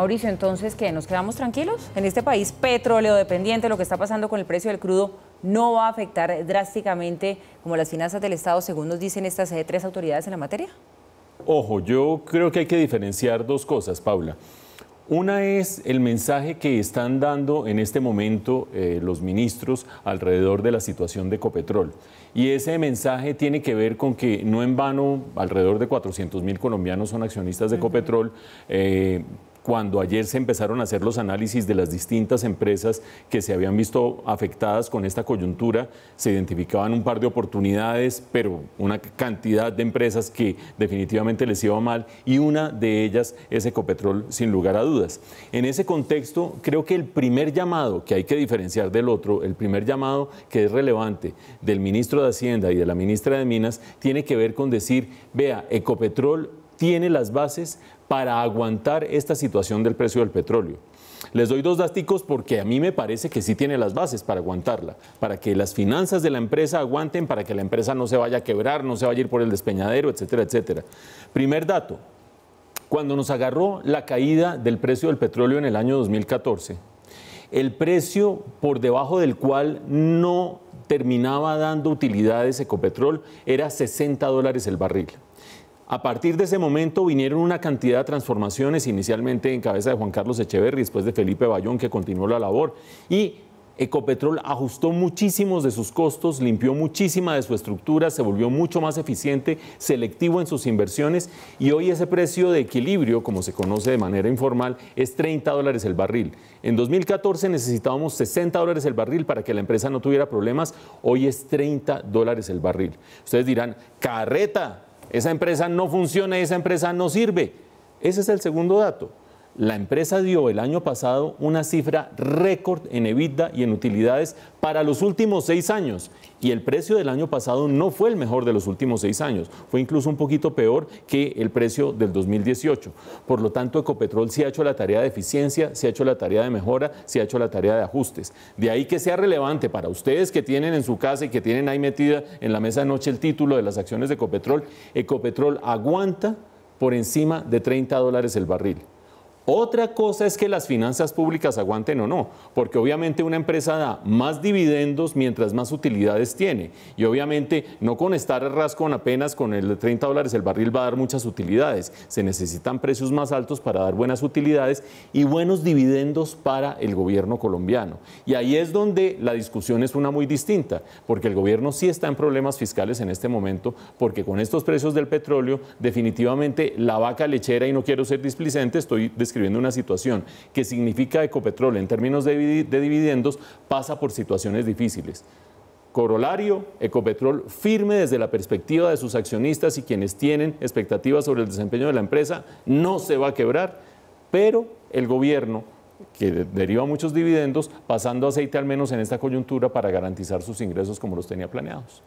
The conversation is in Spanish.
Mauricio, entonces, que ¿Nos quedamos tranquilos? En este país petróleo dependiente, lo que está pasando con el precio del crudo no va a afectar drásticamente como las finanzas del Estado, según nos dicen estas eh, tres autoridades en la materia. Ojo, yo creo que hay que diferenciar dos cosas, Paula. Una es el mensaje que están dando en este momento eh, los ministros alrededor de la situación de Copetrol. Y ese mensaje tiene que ver con que no en vano alrededor de 400 mil colombianos son accionistas de Copetrol, eh, cuando ayer se empezaron a hacer los análisis de las distintas empresas que se habían visto afectadas con esta coyuntura, se identificaban un par de oportunidades, pero una cantidad de empresas que definitivamente les iba mal y una de ellas es Ecopetrol, sin lugar a dudas. En ese contexto, creo que el primer llamado que hay que diferenciar del otro, el primer llamado que es relevante del ministro de Hacienda y de la ministra de Minas, tiene que ver con decir, vea, Ecopetrol tiene las bases para aguantar esta situación del precio del petróleo. Les doy dos dásticos porque a mí me parece que sí tiene las bases para aguantarla, para que las finanzas de la empresa aguanten, para que la empresa no se vaya a quebrar, no se vaya a ir por el despeñadero, etcétera, etcétera. Primer dato, cuando nos agarró la caída del precio del petróleo en el año 2014, el precio por debajo del cual no terminaba dando utilidades Ecopetrol era 60 dólares el barril. A partir de ese momento vinieron una cantidad de transformaciones, inicialmente en cabeza de Juan Carlos Echeverri, después de Felipe Bayón, que continuó la labor, y Ecopetrol ajustó muchísimos de sus costos, limpió muchísima de su estructura, se volvió mucho más eficiente, selectivo en sus inversiones y hoy ese precio de equilibrio, como se conoce de manera informal, es 30 dólares el barril. En 2014 necesitábamos 60 dólares el barril para que la empresa no tuviera problemas, hoy es 30 dólares el barril. Ustedes dirán, carreta, esa empresa no funciona esa empresa no sirve. Ese es el segundo dato. La empresa dio el año pasado una cifra récord en EBITDA y en utilidades para los últimos seis años. Y el precio del año pasado no fue el mejor de los últimos seis años, fue incluso un poquito peor que el precio del 2018. Por lo tanto, Ecopetrol sí ha hecho la tarea de eficiencia, se ha hecho la tarea de mejora, se ha hecho la tarea de ajustes. De ahí que sea relevante para ustedes que tienen en su casa y que tienen ahí metida en la mesa de noche el título de las acciones de Ecopetrol, Ecopetrol aguanta por encima de 30 dólares el barril. Otra cosa es que las finanzas públicas aguanten o no, porque obviamente una empresa da más dividendos mientras más utilidades tiene. Y obviamente no con estar a rascón apenas con el de 30 dólares el barril va a dar muchas utilidades. Se necesitan precios más altos para dar buenas utilidades y buenos dividendos para el gobierno colombiano. Y ahí es donde la discusión es una muy distinta, porque el gobierno sí está en problemas fiscales en este momento, porque con estos precios del petróleo definitivamente la vaca lechera, y no quiero ser displicente, estoy describiendo viviendo una situación que significa Ecopetrol en términos de dividendos pasa por situaciones difíciles. Corolario, Ecopetrol firme desde la perspectiva de sus accionistas y quienes tienen expectativas sobre el desempeño de la empresa, no se va a quebrar, pero el gobierno que deriva muchos dividendos, pasando aceite al menos en esta coyuntura para garantizar sus ingresos como los tenía planeados.